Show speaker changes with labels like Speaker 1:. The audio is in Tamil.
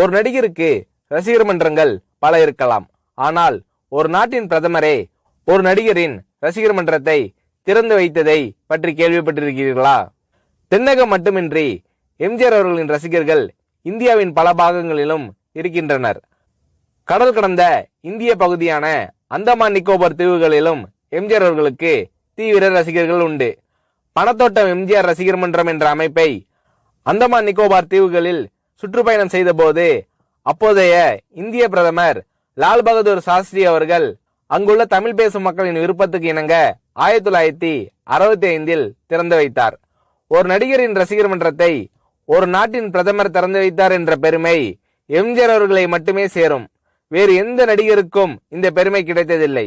Speaker 1: ஒரு நடிகருக்கு ரசிகர் மன்றங்கள் பல இருக்கலாம் ஆனால் ஒரு நாட்டின் பிரதமரே ஒரு நடிகரின் ரசிகர் மன்றத்தை திறந்து வைத்ததை பற்றி கேள்விப்பட்டிருக்கிறீர்களா தென்னகம் மட்டுமின்றி எம்ஜிஆர் அவர்களின் ரசிகர்கள் இந்தியாவின் பல பாகங்களிலும் இருக்கின்றனர் கடல் கடந்த இந்திய பகுதியான அந்தமான் நிக்கோபார் தீவுகளிலும் எம்ஜிஆர் அவர்களுக்கு தீவிர ரசிகர்கள் உண்டு பணத்தோட்டம் எம்ஜிஆர் ரசிகர் மன்றம் என்ற அமைப்பை அந்தமான் நிக்கோபார் தீவுகளில் சுற்றுப்பயணம் செய்தபோது அப்போதைய இந்திய பிரதமர் லால் பகதூர் சாஸ்திரி அவர்கள் அங்குள்ள தமிழ் பேசும் மக்களின் விருப்பத்துக்கு இணங்க ஆயிரத்தி தொள்ளாயிரத்தி அறுபத்தி ஐந்தில் திறந்து வைத்தார் ஒரு நடிகரின் ரசிகர் மன்றத்தை ஒரு நாட்டின் பிரதமர் திறந்து வைத்தார் என்ற பெருமை எம்ஜிஆர் அவர்களை மட்டுமே சேரும் வேறு எந்த நடிகருக்கும் இந்த பெருமை கிடைத்ததில்லை